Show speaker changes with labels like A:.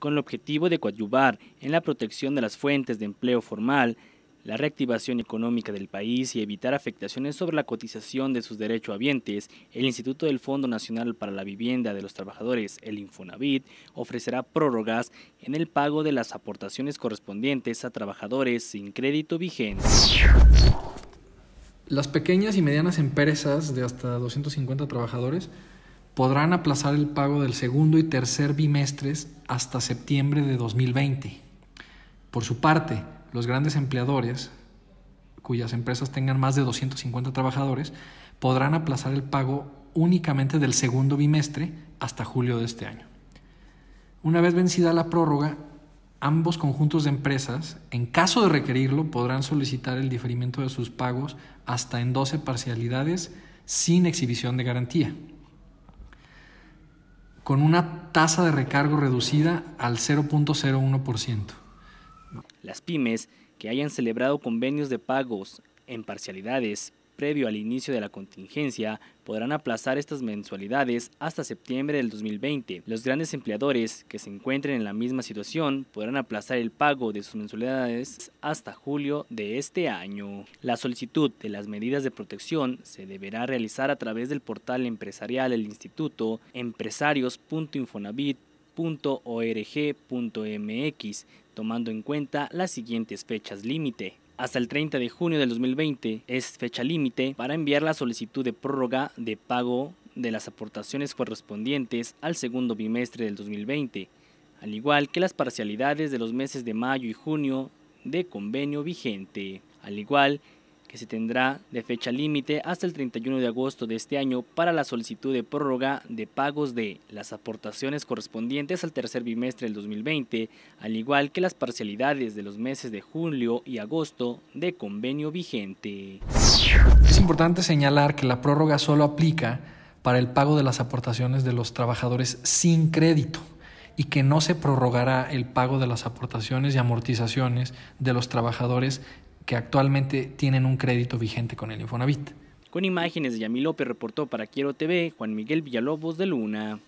A: con el objetivo de coadyuvar en la protección de las fuentes de empleo formal, la reactivación económica del país y evitar afectaciones sobre la cotización de sus derechohabientes, el Instituto del Fondo Nacional para la Vivienda de los Trabajadores, el Infonavit, ofrecerá prórrogas en el pago de las aportaciones correspondientes a trabajadores sin crédito vigente.
B: Las pequeñas y medianas empresas de hasta 250 trabajadores podrán aplazar el pago del segundo y tercer bimestres hasta septiembre de 2020. Por su parte, los grandes empleadores, cuyas empresas tengan más de 250 trabajadores, podrán aplazar el pago únicamente del segundo bimestre hasta julio de este año. Una vez vencida la prórroga, ambos conjuntos de empresas, en caso de requerirlo, podrán solicitar el diferimiento de sus pagos hasta en 12 parcialidades sin exhibición de garantía con una tasa de recargo reducida al 0.01%.
A: Las pymes que hayan celebrado convenios de pagos en parcialidades previo al inicio de la contingencia, podrán aplazar estas mensualidades hasta septiembre del 2020. Los grandes empleadores que se encuentren en la misma situación podrán aplazar el pago de sus mensualidades hasta julio de este año. La solicitud de las medidas de protección se deberá realizar a través del portal empresarial del instituto empresarios.infonavit.org.mx, tomando en cuenta las siguientes fechas límite. Hasta el 30 de junio del 2020 es fecha límite para enviar la solicitud de prórroga de pago de las aportaciones correspondientes al segundo bimestre del 2020, al igual que las parcialidades de los meses de mayo y junio de convenio vigente, al igual que se tendrá de fecha límite hasta el 31 de agosto de este año para la solicitud de prórroga de pagos de las aportaciones correspondientes al tercer bimestre del 2020, al igual que las parcialidades de los meses de julio y agosto de convenio vigente.
B: Es importante señalar que la prórroga solo aplica para el pago de las aportaciones de los trabajadores sin crédito y que no se prorrogará el pago de las aportaciones y amortizaciones de los trabajadores que actualmente tienen un crédito vigente con el Infonavit. Con imágenes
A: de Yami López reportó para Quiero TV Juan Miguel Villalobos de Luna.